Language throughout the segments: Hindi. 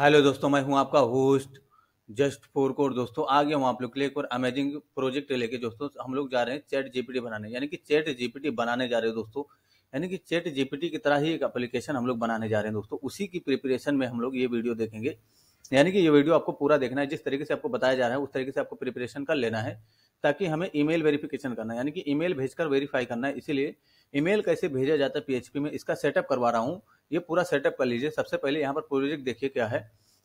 हेलो दोस्तों मैं हूं आपका होस्ट जस्ट फोर कोर दोस्तों आ गया हूं आप लोग के लिए एक और अमेजिंग प्रोजेक्ट लेके दोस्तों हम लोग जा रहे हैं चैट जीपीटी बनाने यानी कि चैट जीपीटी बनाने जा रहे हैं दोस्तों यानी कि चैट जीपीटी की तरह ही एक एप्लीकेशन हम लोग बनाने जा रहे हैं दोस्तों उसी की प्रिपरेशन में हम लोग ये वीडियो देखेंगे यानी कि ये वीडियो आपको पूरा देखना है जिस तरीके से आपको बताया जा रहा है उस तरीके से आपको प्रिपरेशन कर लेना है ताकि हमें ईमेल वेरिफिकेशन करना है यानी कि ईमेल भेजकर वेरीफाई करना है इसीलिए ईमेल कैसे भेजा जाता है पीएचपी में इसका सेटअप करवा रहा हूँ ये पूरा सेटअप कर लीजिए सबसे पहले यहाँ पर प्रोजेक्ट देखिए क्या है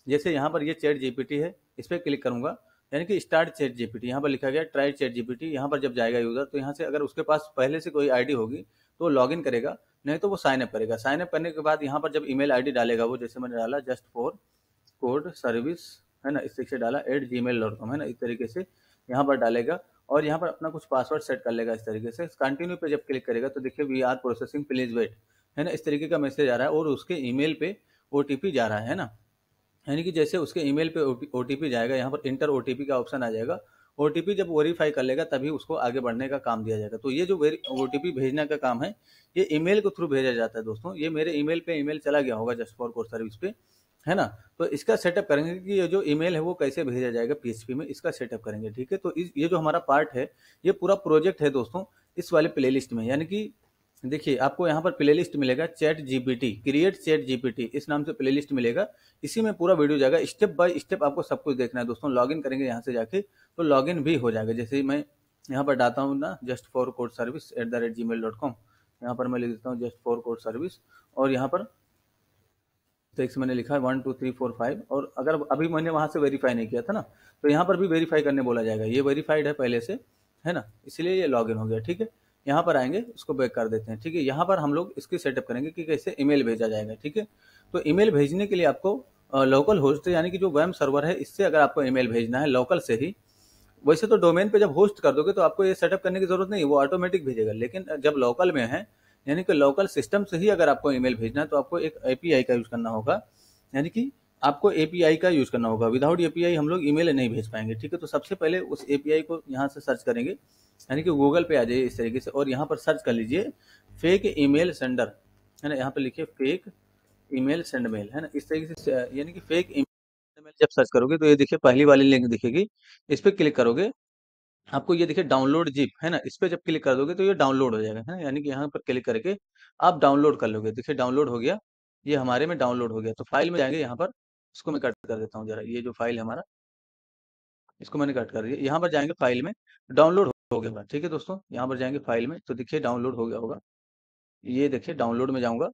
जैसे यहाँ पर ये चैट जीपीटी है इस पर क्लिक करूँगा यानी कि स्टार्ट चैट जीपीटी यहाँ पर लिखा गया ट्राई चैट जीपीटी यहाँ पर जब जाएगा यूज़र तो यहाँ से अगर उसके पास पहले से कोई आईडी होगी तो लॉगिन करेगा नहीं तो वो साइनअप करेगा साइनअप करने के बाद यहाँ पर जब ईमेल आईडी डालेगा वो जैसे मैंने डाला जस्ट फॉर कोड सर्विस है ना इस से डाला at Gmail dot com है ना इस तरीके से यहाँ पर डालेगा और यहाँ पर अपना कुछ पासवर्ड सेट कर लेगा इस तरीके से कंटिन्यू पे जब क्लिक करेगा तो देखिए we are processing please wait है ना इस तरीके का मैसेज आ रहा है और उसके ईमेल पे ओ जा रहा है ना यानी कि जैसे उसके ईमेल पे ओ जाएगा यहाँ पर इंटर ओ का ऑप्शन आ जाएगा ओ जब वेरीफाई कर लेगा तभी उसको आगे बढ़ने का काम दिया जाएगा तो ये जो ओ भेजने का काम है ये ईमेल के थ्रू भेजा जाता है दोस्तों ये मेरे ईमेल पे ईमेल चला गया होगा जस्ट फॉर कोर्स सर्विस पे है ना तो इसका सेटअप करेंगे कि ये जो ईमेल है वो कैसे भेजा जाएगा पीएचपी में इसका सेटअप करेंगे ठीक है तो इस ये जो हमारा पार्ट है ये पूरा प्रोजेक्ट है दोस्तों इस वाले प्लेलिस्ट में यानी कि देखिए आपको यहाँ पर प्लेलिस्ट मिलेगा ChatGPT create ChatGPT इस नाम से प्लेलिस्ट मिलेगा इसी में पूरा वीडियो जाएगा स्टेप बाय स्टेप आपको सब कुछ देखना है दोस्तों लॉगिन करेंगे यहाँ से जाके तो लॉगिन भी हो जाएगा जैसे ही मैं यहाँ पर डालता हूँ ना just for code service at the rate Gmail dot com यहाँ पर मैं लिख देता हूँ जस्ट फॉर कोड सर्विस और यहाँ पर टेक्स्ट मैंने लिखा है one two three four five और अगर अभी मैंने वहाँ से वेरीफाई नहीं किया था ना तो यहाँ पर भी वेरीफाई करने बोला जाएगा ये वेरीफाइड है पहले से है ना इसलिए ये लॉग हो गया ठीक है यहाँ पर आएंगे उसको बैक कर देते हैं ठीक है यहाँ पर हम लोग इसकी सेटअप करेंगे कि कैसे ईमेल भेजा जाएगा ठीक है तो ईमेल भेजने के लिए आपको लोकल होस्ट यानी कि जो वैम सर्वर है इससे अगर आपको ईमेल भेजना है लोकल से ही वैसे तो डोमेन पे जब होस्ट कर दोगे तो आपको ये सेटअप करने की जरूरत नहीं वो ऑटोमेटिक भेजेगा लेकिन जब लोकल में है यानी कि लोकल सिस्टम से ही अगर आपको ईमेल भेजना है तो आपको एक एपीआई का यूज करना होगा यानी कि आपको एपीआई का यूज करना होगा विदाउट एपीआई हम लोग ईमेल नहीं भेज पाएंगे ठीक है तो सबसे पहले उस एपीआई को यहाँ से सर्च करेंगे यानी कि गूगल पे आ जाइए इस तरीके से और यहाँ पर सर्च कर लीजिए फेक ईमेल सेंडर है ना यहाँ पर लिखिए फेक ईमेल सेंड मेल है ना इस तरीके से यानी कि फेक ईमेल जब सर्च करोगे तो ये देखिए पहली वाली लिंक दिखेगी इस पर क्लिक करोगे आपको ये देखिए डाउनलोड जिप है ना इस पर जब क्लिक कर दोगे तो ये डाउनलोड हो जाएगा है ना यानी कि यहाँ पर क्लिक करके आप डाउनलोड कर लोगे देखिए डाउनलोड हो गया ये हमारे में डाउनलोड हो गया तो फाइल में जाएंगे यहाँ पर इसको मैं कट कर देता हूँ जरा ये जो फाइल है हमारा इसको मैंने कट कर दिया यहाँ पर जाएंगे फाइल में डाउनलोड हो गया ठीक है दोस्तों यहाँ पर जाएंगे फाइल में तो देखिए डाउनलोड हो गया होगा ये देखिए डाउनलोड में जाऊंगा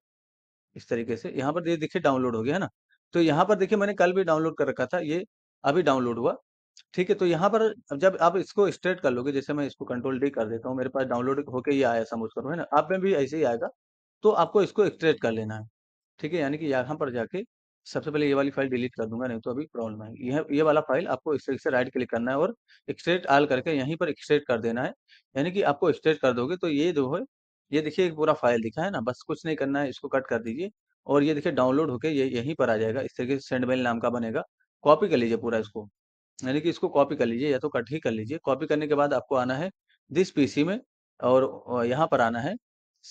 इस तरीके से यहाँ पर देखिए डाउनलोड हो गया है ना तो यहाँ पर देखिए मैंने कल भी डाउनलोड कर रखा था ये अभी डाउनलोड हुआ ठीक है तो यहाँ पर जब आप इसको स्ट्रेट कर लोगे जैसे मैं इसको कंट्रोल डी कर देता हूँ मेरे पास डाउनलोड होकर ये आया समझ करो है ना आप में भी ऐसे ही आएगा तो आपको इसको स्ट्रेट कर लेना है ठीक है यानी कि यहाँ पर जाके सबसे पहले ये वाली फाइल डिलीट कर दूंगा नहीं तो अभी प्रॉब्लम है यह ये वाला फाइल आपको इस तरीके से राइट क्लिक करना है और एक्सट्रेट आल करके यहीं पर एक्सट्रेट कर देना है यानी कि आपको एक्सट्रेट कर दोगे तो ये जो है ये देखिए एक पूरा फाइल दिखा है ना बस कुछ नहीं करना है इसको कट कर दीजिए और ये देखिए डाउनलोड होकर ये यहीं पर आ जाएगा इस तरीके से सेंडमेल नाम का बनेगा कॉपी कर लीजिए पूरा इसको यानी कि इसको कॉपी कर लीजिए या तो कट ही कर लीजिए कॉपी करने के बाद आपको आना है दिस पी में और यहाँ पर आना है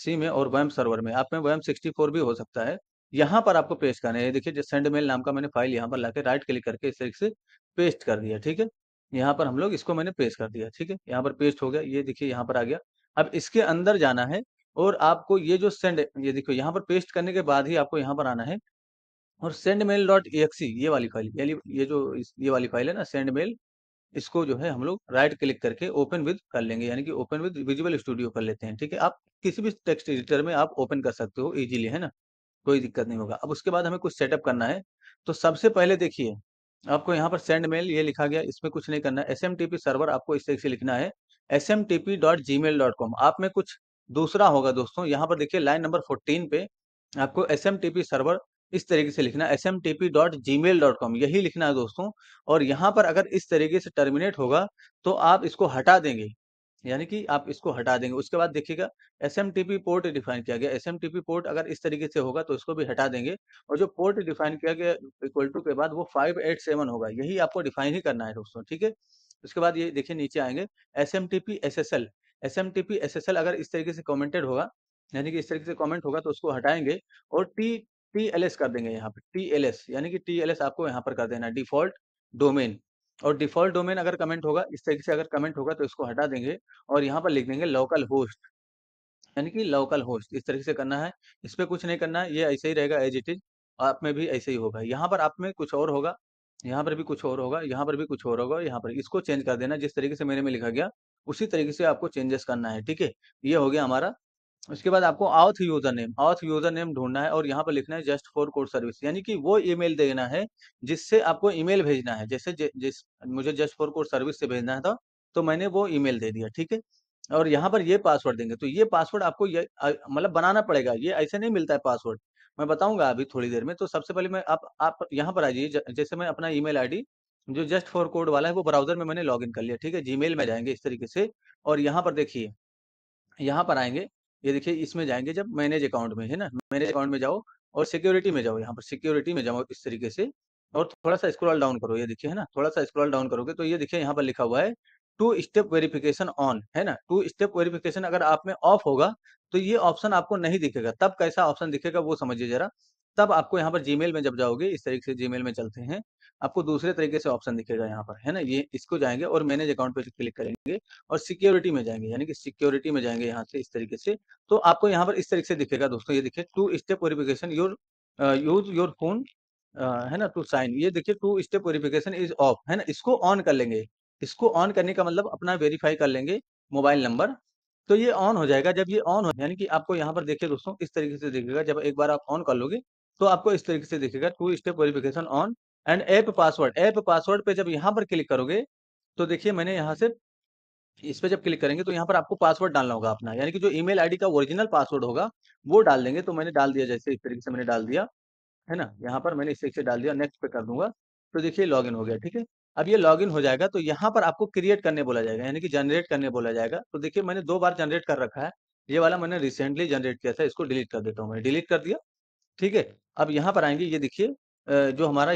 सी में और वैम सर्वर में आप में वैम सिक्सटी फोर भी हो सकता है यहाँ पर आपको पेस्ट करना है देखिए सेंड मेल नाम का मैंने फाइल यहाँ पर लाके राइट क्लिक करके इस तरीके से पेस्ट कर दिया ठीक है यहाँ पर हम लोग इसको मैंने पेस्ट कर दिया ठीक है यहाँ पर पेस्ट हो गया ये देखिए यहाँ पर आ गया अब इसके अंदर जाना है और आपको ये जो सेंड ये देखो यहाँ पर पेस्ट करने के बाद ही आपको यहाँ पर आना है और सेंड मेल डॉट एक्सी ये वाली फाइल यानी ये जो ये वाली फाइल है ना सेंड मेल इसको जो है हम लोग राइट क्लिक करके ओपन विद कर लेंगे यानी कि ओपन विद विजुअल स्टूडियो कर लेते हैं ठीक है आप किसी भी टेक्स्ट एडिटर में आप ओपन कर सकते हो इजीली है ना कोई दिक्कत नहीं होगा अब उसके बाद हमें कुछ सेटअप करना है तो सबसे पहले देखिए आपको यहाँ पर सेंड मेल ये लिखा गया इसमें कुछ नहीं करना है एस सर्वर आपको इस तरीके से लिखना है एस आप में कुछ दूसरा होगा दोस्तों यहाँ पर देखिए लाइन नंबर फोर्टीन पे आपको एस सर्वर इस तरीके से लिखना S M T P dot Gmail dot com यही लिखना है दोस्तों और यहाँ पर अगर इस तरीके से टर्मिनेट होगा तो आप इसको हटा देंगे यानी कि आप इसको हटा देंगे उसके बाद देखिएगा एस पोर्ट डिफाइन किया गया एस पोर्ट अगर इस तरीके से होगा तो इसको भी हटा देंगे और जो पोर्ट डिफाइन किया गया इक्वल टू के बाद वो 587 होगा यही आपको डिफाइन ही करना है दोस्तों ठीक है उसके बाद ये देखिए नीचे आएंगे S M T P S S L S M T P S S L अगर इस तरीके से कॉमेंटेड होगा यानी कि इस तरीके से कॉमेंट होगा तो उसको हटाएंगे और टी टी एल एस कर देंगे यहाँ पे टी एल एस यानी कि टी एल एस आपको यहाँ पर कर देना डिफॉल्ट डोमेन और डिफॉल्ट डोमेन अगर कमेंट होगा इस तरीके से अगर कमेंट होगा तो इसको हटा देंगे और यहाँ पर लिख देंगे लोकल होस्ट यानी कि लोकल होस्ट इस तरीके से करना है इस पर कुछ नहीं करना है ये ऐसे ही रहेगा एज इट इज आप में भी ऐसे ही होगा यहाँ पर आप में कुछ और होगा यहाँ पर भी कुछ और होगा यहाँ पर भी कुछ और होगा यहाँ पर इसको चेंज कर देना जिस तरीके से मेरे में लिखा गया उसी तरीके से आपको चेंजेस करना है ठीक है ये हो गया हमारा उसके बाद आपको auth user name auth user name ढूंढना है और यहाँ पर लिखना है जस्ट फॉर कोड सर्विस यानी कि वो ईमेल देना है जिससे आपको ईमेल भेजना है जैसे जिस मुझे जस्ट फॉर कोर सर्विस से भेजना है तो, तो मैंने वो ईमेल दे दिया ठीक है और यहाँ पर ये पासवर्ड देंगे तो ये पासवर्ड आपको ये मतलब बनाना पड़ेगा ये ऐसे नहीं मिलता है पासवर्ड मैं बताऊंगा अभी थोड़ी देर में तो सबसे पहले मैं आप आप यहाँ पर आ जाइए जैसे मैं अपना ईमेल आईडी जो जस्ट फॉर कोड वाला है वो ब्राउजर में मैंने लॉगिन कर लिया ठीक है जीमेल में हाँ जाएंगे इस तरीके से और यहाँ पर देखिए यहाँ पर आएंगे ये देखिए इसमें जाएंगे जब मैनेज अकाउंट में है ना मैनेज अकाउंट में जाओ और सिक्योरिटी में जाओ यहाँ पर सिक्योरिटी में जाओ इस तरीके से और थोड़ा सा स्क्रॉल डाउन करो ये देखिए है ना थोड़ा सा स्क्रॉल डाउन करोगे तो ये देखिए यहाँ पर लिखा हुआ है टू स्टेप वेरिफिकेशन ऑन है ना टू स्टेप वेरिफिकेशन अगर आप में ऑफ होगा तो ये ऑप्शन आपको नहीं दिखेगा तब कैसा ऑप्शन दिखेगा वो समझिए जरा तब आपको यहाँ पर जीमेल में जब जाओगे इस तरीके से जीमेल में चलते हैं आपको दूसरे तरीके से ऑप्शन दिखेगा यहाँ पर है ना ये इसको जाएंगे और मैनेज अकाउंट पे क्लिक करेंगे और सिक्योरिटी में जाएंगे यानी कि सिक्योरिटी में जाएंगे यहाँ से इस तरीके से तो आपको यहाँ पर इस तरीके से दिखेगा दोस्तों ये देखिए two step verification your use your phone है ना टू साइन ये देखिए two step verification is off है ना इसको ऑन कर लेंगे इसको ऑन करने का मतलब अपना वेरीफाई कर लेंगे मोबाइल नंबर तो ये ऑन हो जाएगा जब ये ऑन हो यानी कि आपको यहाँ पर देखिए दोस्तों इस तरीके से दिखेगा जब एक बार आप ऑन कर लोगे तो आपको इस तरीके से दिखेगा two step verification on and app password app password पे जब यहाँ पर क्लिक करोगे तो देखिए मैंने यहाँ से इस पर जब क्लिक करेंगे तो यहाँ पर आपको पासवर्ड डालना होगा अपना यानी कि जो ईमेल आईडी का ओरिजिनल पासवर्ड होगा वो डाल देंगे तो मैंने डाल दिया जैसे इस तरीके से मैंने डाल दिया है ना यहाँ पर मैंने इस तरीके से डाल दिया नेक्स्ट पे कर दूंगा तो देखिए लॉग हो गया ठीक है अब ये लॉग हो जाएगा तो यहाँ पर आपको क्रिएट करने बोला जाएगा यानी कि जनरेट करने बोला जाएगा तो देखिए मैंने दो बार जनरेट कर रखा है ये वाला मैंने रिसेंटली जनरेट किया था इसको डिलीट कर देता हूँ मैंने डिलीट कर दिया ठीक है? अब यहाँ पर आएंगे ये देखिए जो हमारा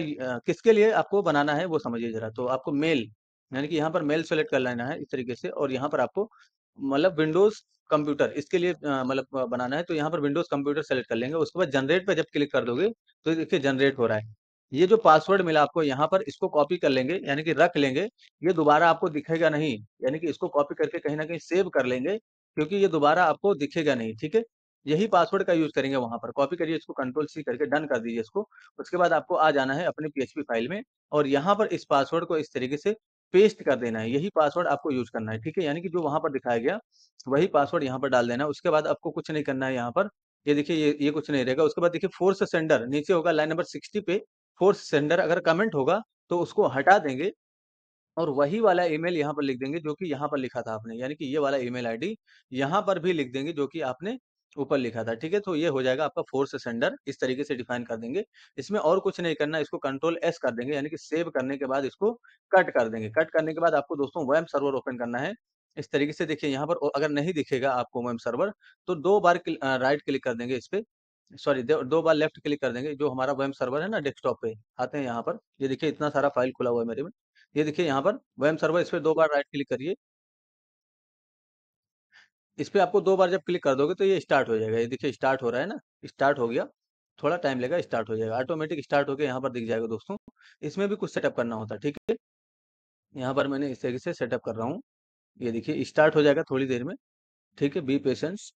किसके लिए आपको बनाना है वो समझिए ज़रा। तो आपको मेल यानी कि यहाँ पर मेल सेलेक्ट कर लेना है इस तरीके से और यहाँ पर आपको मतलब विंडोज़ कंप्यूटर इसके लिए मतलब बनाना है तो यहाँ पर विंडोज़ कंप्यूटर सेलेक्ट कर लेंगे। उसके बाद जनरेट पर जब क्लिक कर दोगे तो देखिए जनरेट हो रहा है। ये जो पासवर्ड मिला आपको यहाँ पर इसको कॉपी कर लेंगे यानी कि रख लेंगे। ये दोबारा आपको दिखेगा नहीं यानी कि इसको कॉपी करके कहीं ना कहीं सेव कर लेंगे क्योंकि ये दोबारा आपको दिखेगा नहीं। ठीक है? यही पासवर्ड का यूज करेंगे वहां पर कॉपी करिए इसको कंट्रोल सी करके डन कर दीजिए इसको उसके बाद आपको आ जाना है अपने पीएचपी फाइल में और यहाँ पर इस पासवर्ड को इस तरीके से पेस्ट कर देना है यही पासवर्ड आपको यूज करना है ठीक है यानी कि जो वहां पर दिखाया गया वही पासवर्ड यहाँ पर डाल देना है उसके बाद आपको कुछ नहीं करना है यहाँ पर ये देखिए ये ये कुछ नहीं रहेगा उसके बाद देखिए फोर्स सेंडर नीचे होगा लाइन नंबर सिक्सटी पे फोर्स सेंडर अगर कमेंट होगा तो उसको हटा देंगे और वही वाला ईमेल यहाँ पर लिख देंगे जो कि यहाँ पर लिखा था आपने यानी कि ये वाला ईमेल आईडी यहाँ पर भी लिख देंगे जो कि आपने ऊपर लिखा था ठीक है तो ये हो जाएगा आपका फोर्स सेंडर इस तरीके से डिफाइन कर देंगे इसमें और कुछ नहीं करना इसको कंट्रोल एस कर देंगे यानी कि सेव करने के बाद इसको कट कर देंगे कट करने के बाद आपको दोस्तों वैम सर्वर ओपन करना है इस तरीके से देखिए यहाँ पर अगर नहीं दिखेगा आपको वैम सर्वर तो दो बार क्लि, राइट क्लिक कर देंगे इस पर सॉरी दो बार लेफ्ट क्लिक कर देंगे जो हमारा वैम सर्वर है ना डेस्कटॉप पे आते हैं यहाँ पर ये देखिए इतना सारा फाइल खुला हुआ है मेरे में ये देखिए यहाँ पर वैम सर्वर इस पर दो बार राइट क्लिक करिए इस पर आपको दो बार जब क्लिक कर दोगे तो ये स्टार्ट हो जाएगा ये देखिए स्टार्ट हो रहा है ना स्टार्ट हो गया थोड़ा टाइम लेगा स्टार्ट हो जाएगा ऑटोमेटिक स्टार्ट होकर यहाँ पर दिख जाएगा दोस्तों इसमें भी कुछ सेटअप करना होता है ठीक है यहाँ पर मैंने इस तरीके से सेटअप कर रहा हूँ ये देखिए स्टार्ट हो जाएगा थोड़ी देर में ठीक है बी पेशेंस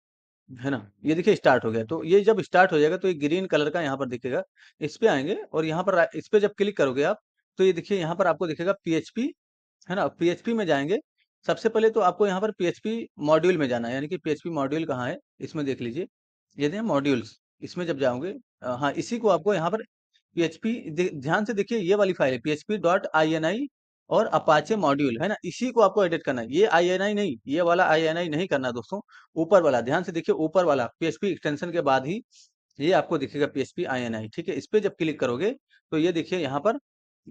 है ना ये देखिए स्टार्ट हो गया तो ये जब स्टार्ट हो जाएगा तो ये ग्रीन कलर का यहाँ पर दिखेगा इस पर आएंगे और यहाँ पर इस पर जब क्लिक करोगे आप तो ये देखिए यहाँ पर आपको दिखेगा पी है ना पी में जाएंगे सबसे पहले तो आपको यहाँ पर पीएचपी मॉड्यूल में जाना है यानी कि पीएचपी मॉड्यूल कहाँ है इसमें देख लीजिए ये देखें मॉड्यूल्स इसमें जब जाओगे हाँ इसी को आपको यहाँ पर पीएचपी ध्यान से देखिए ये वाली फाइल है PHP dot I N I और अपाचे मॉड्यूल है ना इसी को आपको एडिट करना है ये आई एन आई नहीं ये वाला आई एन आई नहीं करना दोस्तों ऊपर वाला ध्यान से देखिए ऊपर वाला पीएचपी एक्सटेंशन के बाद ही ये आपको दिखेगा पीएचपी आई एन आई ठीक है इस पर जब क्लिक करोगे तो ये देखिए यहाँ पर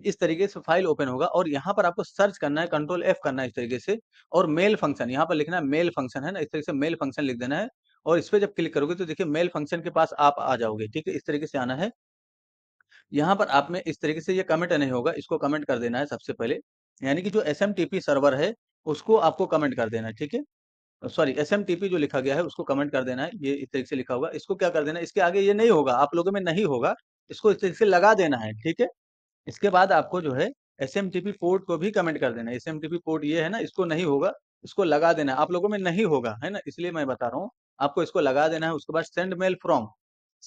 इस तरीके से फाइल ओपन होगा और यहाँ पर आपको सर्च करना है कंट्रोल एफ करना है इस तरीके से और मेल फंक्शन यहाँ पर लिखना है मेल फंक्शन है ना इस तरीके से मेल फंक्शन लिख देना है और इस पर जब क्लिक करोगे तो देखिए मेल फंक्शन के पास आप आ जाओगे ठीक है इस तरीके से आना है यहाँ पर आप में इस तरीके से ये कमेंट नहीं होगा इसको कमेंट कर देना है सबसे पहले यानी कि जो एस सर्वर है उसको आपको कमेंट कर देना है ठीक है सॉरी एस जो लिखा गया है उसको कमेंट कर देना है ये इस तरीके से लिखा होगा इसको क्या कर देना है इसके आगे ये नहीं होगा आप लोगों में नहीं होगा इसको इस तरीके से लगा देना है ठीक है इसके बाद आपको जो है एस पोर्ट को भी कमेंट कर देना एस पोर्ट ये है ना इसको नहीं होगा इसको लगा देना आप लोगों में नहीं होगा है ना इसलिए मैं बता रहा हूँ आपको इसको लगा देना है उसके बाद send mail from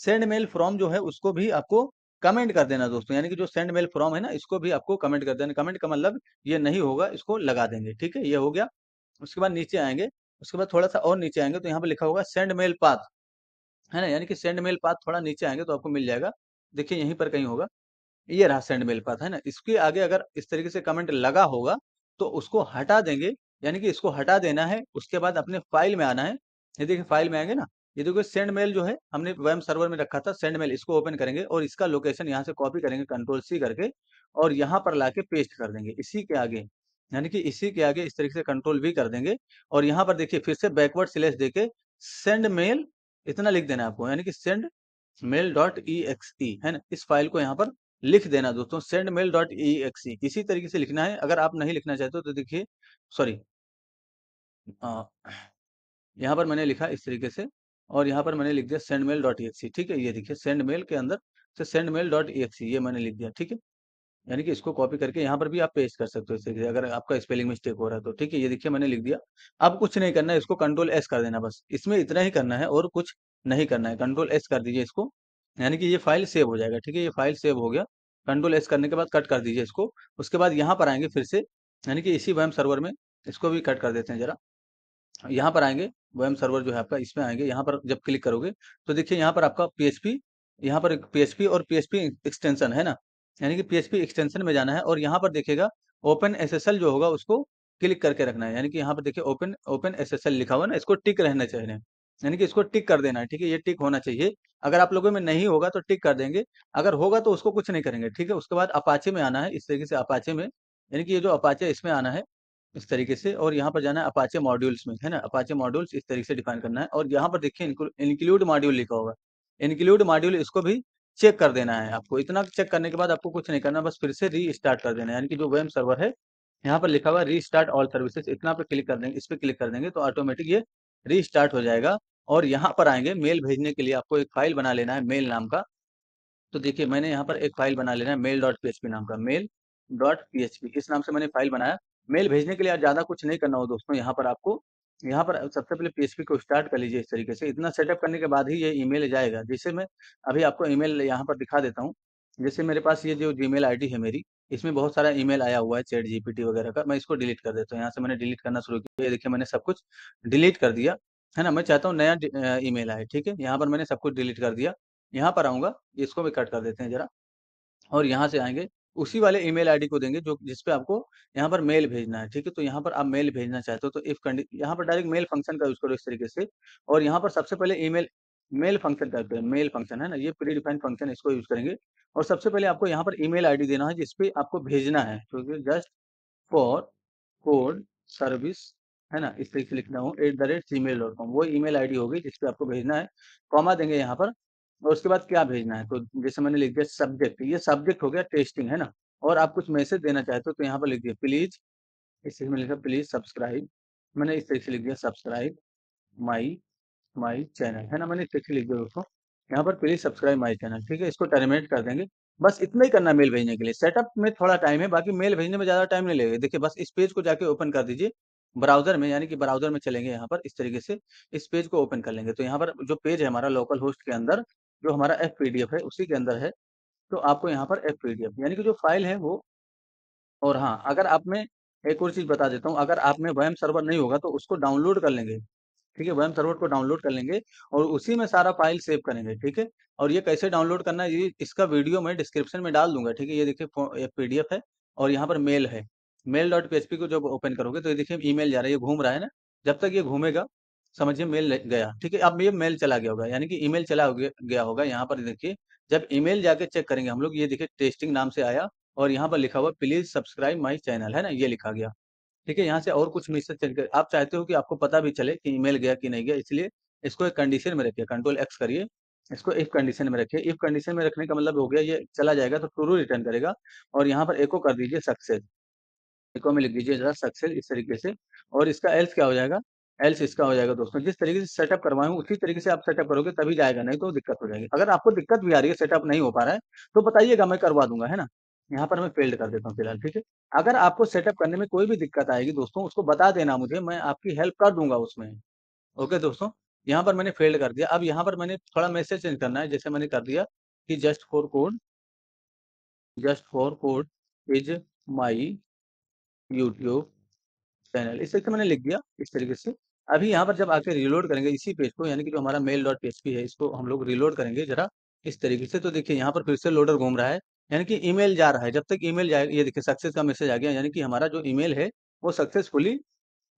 send mail from जो है उसको भी आपको कमेंट कर देना दोस्तों यानी कि जो सेंड मेल फ्रॉम है ना इसको भी आपको कमेंट कर देना कमेंट का मतलब ये नहीं होगा इसको लगा देंगे ठीक है ये हो गया उसके बाद नीचे आएंगे उसके बाद थोड़ा सा और नीचे आएंगे तो यहाँ पर लिखा होगा सेंड मेल पाथ है ना यानी कि सेंड मेल पाथ थोड़ा नीचे आएंगे तो आपको मिल जाएगा देखिए यहीं पर कहीं होगा ये रहा सेंड मेल पाथ है ना इसके आगे अगर इस तरीके से कमेंट लगा होगा तो उसको हटा देंगे यानी कि इसको हटा देना है उसके बाद अपने फाइल में आना है ये देखिए फाइल में आएंगे ना ये देखो सेंड मेल जो है हमने वेब सर्वर में रखा था सेंड मेल इसको ओपन करेंगे और इसका लोकेशन यहाँ से कॉपी करेंगे कंट्रोल सी करके और यहाँ पर लाके पेस्ट कर देंगे इसी के आगे यानी कि इसी के आगे इस तरीके से कंट्रोल भी कर देंगे और यहाँ पर देखिए फिर से बैकवर्ड स्लेश देके सेंड मेल इतना लिख देना है आपको यानी कि send mail dot E X E है ना इस फाइल को यहाँ पर लिख देना दोस्तों send mail dot E X किसी तरीके से लिखना है अगर आप नहीं लिखना चाहते हो तो देखिए सॉरी यहाँ पर मैंने लिखा इस तरीके से और यहाँ पर मैंने लिख दिया send mail dot E X E ठीक है ये देखिए सेंड मेल के अंदर से send mail dot E X ये मैंने लिख दिया ठीक है यानी कि इसको कॉपी करके यहाँ पर भी आप पेस्ट कर सकते हो इस तरीके से अगर आपका स्पेलिंग मिस्टेक हो रहा है तो ठीक है ये देखिए मैंने लिख दिया अब कुछ नहीं करना है इसको कंट्रोल एस कर देना बस इसमें इतना ही करना है और कुछ नहीं करना है कंट्रोल एस कर दीजिए इसको यानी कि ये फाइल सेव हो जाएगा ठीक है ये फाइल सेव हो गया कंट्रोल एस करने के बाद कट कर दीजिए इसको उसके बाद यहाँ पर आएंगे फिर से यानी कि इसी वैम सर्वर में इसको भी कट कर देते हैं जरा यहाँ पर आएंगे वैम सर्वर जो है आपका इसमें आएंगे यहाँ पर जब क्लिक करोगे तो देखिए यहाँ पर आपका पी यहाँ पर पी और पी एक्सटेंशन है ना यानी कि पी एक्सटेंशन में जाना है और यहाँ पर देखिएगा ओपन एस जो होगा उसको क्लिक करके रखना है यानी कि यहाँ पर देखिए ओपन ओपन एस लिखा हुआ ना इसको टिक रहना चाहिए यानी कि इसको टिक कर देना है ठीक है ये टिक होना चाहिए अगर आप लोगों में नहीं होगा तो टिक कर देंगे अगर होगा तो उसको कुछ नहीं करेंगे ठीक है उसके बाद अपाचे में आना है इस तरीके से अपाचे में यानी कि ये जो अपाचे इसमें आना है इस तरीके से और यहाँ पर जाना है अपाचे मॉड्यूल्स में है ना अपाचे मॉड्यूल्स इस तरीके से डिफाइन करना है और यहाँ पर देखिए इंक्लूड मॉड्यूल लिखा होगा इंक्लूड मॉड्यूल इसको भी चेक कर देना है आपको इतना चेक करने के बाद आपको कुछ नहीं करना बस फिर से री स्टार्ट कर देना है यानी कि जो वेब सर्वर है यहाँ पर लिखा हुआ री स्टार्ट ऑल सर्विसेज इतना पर क्लिक कर देंगे इस पर क्लिक कर देंगे तो ऑटोमेटिक ये रीस्टार्ट हो जाएगा और यहाँ पर आएंगे मेल भेजने के लिए आपको एक फाइल बना लेना है मेल नाम का तो देखिए मैंने यहाँ पर एक फाइल बना लेना है मेल डॉट पी नाम का मेल डॉट पी इस नाम से मैंने फाइल बनाया मेल भेजने के लिए आप ज़्यादा कुछ नहीं करना हो दोस्तों यहाँ पर आपको यहाँ पर सबसे पहले पीएचपी को स्टार्ट कर लीजिए इस तरीके से इतना सेटअप करने के बाद ही ये ईमेल जाएगा जैसे मैं अभी आपको ईमेल यहाँ पर दिखा देता हूँ जैसे मेरे पास ये जो जी मेल है मेरी इसमें बहुत सारा ईमेल आया हुआ है चैट जीपीटी वगैरह का मैं इसको डिलीट कर देता हूँ यहाँ से मैंने डिलीट करना शुरू किया देखिए मैंने सब कुछ डिलीट कर दिया है ना मैं चाहता हूँ नया ईमेल आए ठीक है यहाँ पर मैंने सब कुछ डिलीट कर दिया यहाँ पर आऊँगा इसको भी कट कर देते हैं जरा और यहाँ से आएंगे उसी वाले ई मेल को देंगे जो जिसपे आपको यहाँ पर मेल भेजना है ठीक है तो यहाँ पर आप मेल भेजना चाहते हो तो इफ कंडी यहाँ पर डायरेक्ट मेल फंक्शन का यूज करो इस तरीके से और यहाँ पर सबसे पहले ई मेल फंक्शन टाइप है मेल फंक्शन है ना ये प्री डिफाइंड फंक्शन इसको यूज करेंगे और सबसे पहले आपको यहाँ पर ईमेल आईडी देना है जिसपे आपको भेजना है तो जस्ट फॉर कोड सर्विस है ना इस तरीके से लिखना हूँ at the rate Gmail dot com वो ई मेल आई डी होगी जिसपे आपको भेजना है कॉमा देंगे यहाँ पर और उसके बाद क्या भेजना है तो जैसे मैंने लिख दिया सब्जेक्ट ये सब्जेक्ट हो गया टेस्टिंग है ना और आप कुछ मैसेज देना चाहते हो तो यहाँ पर लिख दिया प्लीज इस तरीके से लिखा प्लीज सब्सक्राइब मैंने इस तरीके से लिख दिया subscribe my my hmm, channel हम्म। है ना मैंने इसे लिख दिया दोस्तों यहाँ पर प्लीज सब्सक्राइब माई चैनल ठीक है इसको टर्मिनेट कर देंगे बस इतना ही करना मेल भेजने के लिए सेटअप में थोड़ा टाइम है बाकी मेल भेजने में ज्यादा टाइम नहीं लगेगा देखिए बस इस पेज को जाके ओपन कर दीजिए ब्राउजर में यानी कि ब्राउजर में चलेंगे यहाँ पर इस तरीके से इस पेज को ओपन कर लेंगे तो यहाँ पर जो पेज है हमारा लोकल होस्ट के अंदर जो हमारा एफ है उसी के अंदर है तो आपको यहाँ पर एफ यानी कि जो फाइल है वो और हाँ अगर आप में एक और चीज बता देता हूँ अगर आप में वैम सर्वर नहीं होगा तो उसको डाउनलोड कर लेंगे ठीक है वैम सर्वर को डाउनलोड कर लेंगे और उसी में सारा फाइल सेव करेंगे ठीक है और ये कैसे डाउनलोड करना है ये इसका वीडियो मैं डिस्क्रिप्शन में डाल दूंगा ठीक है ये देखिए पीडीएफ है और यहाँ पर मेल है मेल डॉट पी को जब ओपन करोगे तो ये देखिए ईमेल जा रहा है ये घूम रहा है ना जब तक ये घूमेगा समझिए मेल गया ठीक है अब ये मेल चला गया होगा यानी कि ईमेल चला गया होगा यहाँ पर देखिए जब ईमेल जाके चेक करेंगे हम लोग ये देखिए टेस्टिंग नाम से आया और यहाँ पर लिखा हुआ प्लीज सब्सक्राइब माई चैनल है ना ये लिखा गया ठीक है यहाँ से और कुछ मैसेज चेंज कर आप चाहते हो कि आपको पता भी चले कि ईमेल गया कि नहीं गया इसलिए इसको एक कंडीशन में रखिए कंट्रोल एक्स करिए इसको इफ कंडीशन में रखिए इफ कंडीशन में रखने का मतलब हो गया ये चला जाएगा तो ट्रू रिटर्न करेगा और यहाँ पर एको कर दीजिए सक्सेस एको में लिख दीजिए जरा सक्सेस इस तरीके से और इसका एल्स क्या हो जाएगा एल्स इसका हो जाएगा दोस्तों जिस तरीके से सेटअप करवाए उसी तरीके से आप सेटअप करोगे तभी जाएगा नहीं तो दिक्कत हो जाएगी अगर आपको दिक्कत भी आ रही है सेटअप नहीं हो पा रहा है तो बताइएगा मैं करवा दूंगा है ना यहाँ पर मैं फेल्ड कर देता हूँ फिलहाल ठीक है अगर आपको सेटअप करने में कोई भी दिक्कत आएगी दोस्तों उसको बता देना मुझे मैं आपकी हेल्प कर दूंगा उसमें ओके दोस्तों यहाँ पर मैंने फेल्ड कर दिया अब यहाँ पर मैंने थोड़ा मैसेज चेंज करना है जैसे मैंने कर दिया कि just for code just for code is my YouTube channel इस तरीके से मैंने लिख दिया इस तरीके से अभी यहाँ पर जब आके रिलोड करेंगे इसी पेज को यानी कि जो हमारा मेल डॉट पी है इसको हम लोग रिलोड करेंगे जरा इस तरीके से तो देखिए यहाँ पर फिर से लोडर घूम रहा है यानी कि ईमेल जा रहा है जब तक ईमेल जाए ये देखिए सक्सेस का मैसेज आ गया यानी कि हमारा जो ईमेल है वो सक्सेसफुली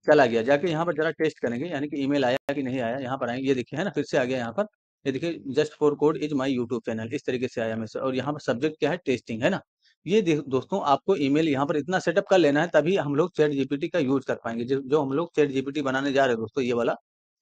चला गया जाके यहाँ पर जरा टेस्ट करेंगे यानी कि ईमेल आया कि नहीं आया यहाँ पर आएंगे ये देखिए है ना फिर से आ गया यहाँ पर ये देखिए just for code is my YouTube channel इस तरीके से आया मैसेज और यहाँ पर सब्जेक्ट क्या है टेस्टिंग है ना ये दोस्तों आपको ईमेल यहाँ पर इतना सेटअप कर लेना है तभी हम लोग चैट जीपीटी का यूज कर पाएंगे जो हम लोग चैट जीपीटी बनाने जा रहे हैं दोस्तों ये वाला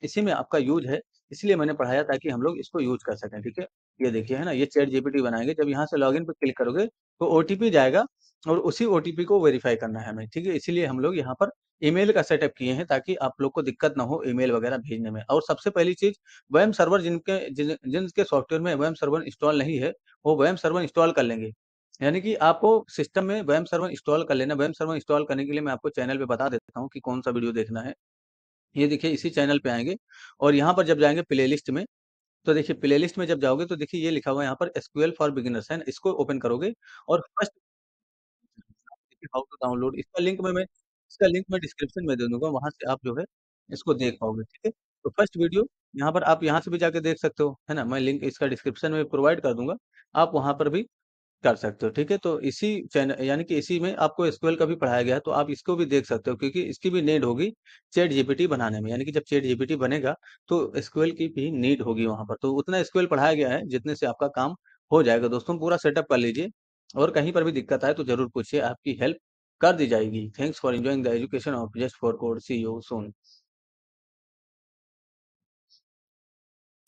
इसी में आपका यूज है इसलिए मैंने पढ़ाया ताकि हम लोग इसको यूज कर सकें ठीक है ये देखिए है ना ये चैट जीपीटी बनाएंगे जब यहाँ से लॉगिन पे क्लिक करोगे तो ओटीपी जाएगा और उसी ओटीपी को वेरीफाई करना है हमें ठीक है इसीलिए हम लोग यहाँ पर ईमेल का सेटअप किए हैं ताकि आप लोग को दिक्कत ना हो ईमेल वगैरह भेजने में और सबसे पहली चीज वैम सर्वर जिनके जिन, जिनके सॉफ्टवेयर में वैम सर्वर इंस्टॉल नहीं है वो वैम सर्वर इंस्टॉल कर लेंगे यानी कि आपको सिस्टम में वैम सर्वर इंस्टॉल कर लेना वैम सर्वर इंस्टॉल करने के लिए मैं आपको चैनल पर बता देता हूँ कि कौन सा वीडियो देखना है ये देखिए इसी चैनल पे आएंगे और यहाँ पर जब जाएंगे प्ले लिस्ट में तो देखिए प्ले लिस्ट में जब जाओगे तो देखिए ये लिखा हुआ है यहाँ पर एसक्यूएल फॉर बिगिनर्स है इसको ओपन करोगे और फर्स्ट हाउ टू डाउनलोड इसका लिंक में मैं इसका लिंक मैं डिस्क्रिप्शन में दे दूंगा वहां से आप जो है इसको देख पाओगे ठीक है तो फर्स्ट वीडियो यहाँ पर आप यहाँ से भी जाके देख सकते हो है ना मैं लिंक इसका डिस्क्रिप्शन में प्रोवाइड कर दूंगा आप वहाँ पर भी कर सकते हो ठीक है तो इसी यानी कि इसी में आपको एसक्यूएल का भी पढ़ाया गया है तो आप इसको भी देख सकते हो क्योंकि इसकी भी नीड होगी चेट जीपीटी बनाने में यानी कि जब चेट जीपीटी बनेगा तो एसक्यूएल की भी नीड होगी वहां पर तो उतना एसक्यूएल पढ़ाया गया है जितने से आपका काम हो जाएगा दोस्तों पूरा सेटअप कर लीजिए और कहीं पर भी दिक्कत आए तो जरूर पूछिए आपकी हेल्प कर दी जाएगी thanks for enjoying the education of just for code see you soon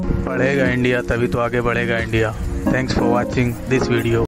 पढ़ेगा इंडिया तभी तो आगे बढ़ेगा India thanks for watching this video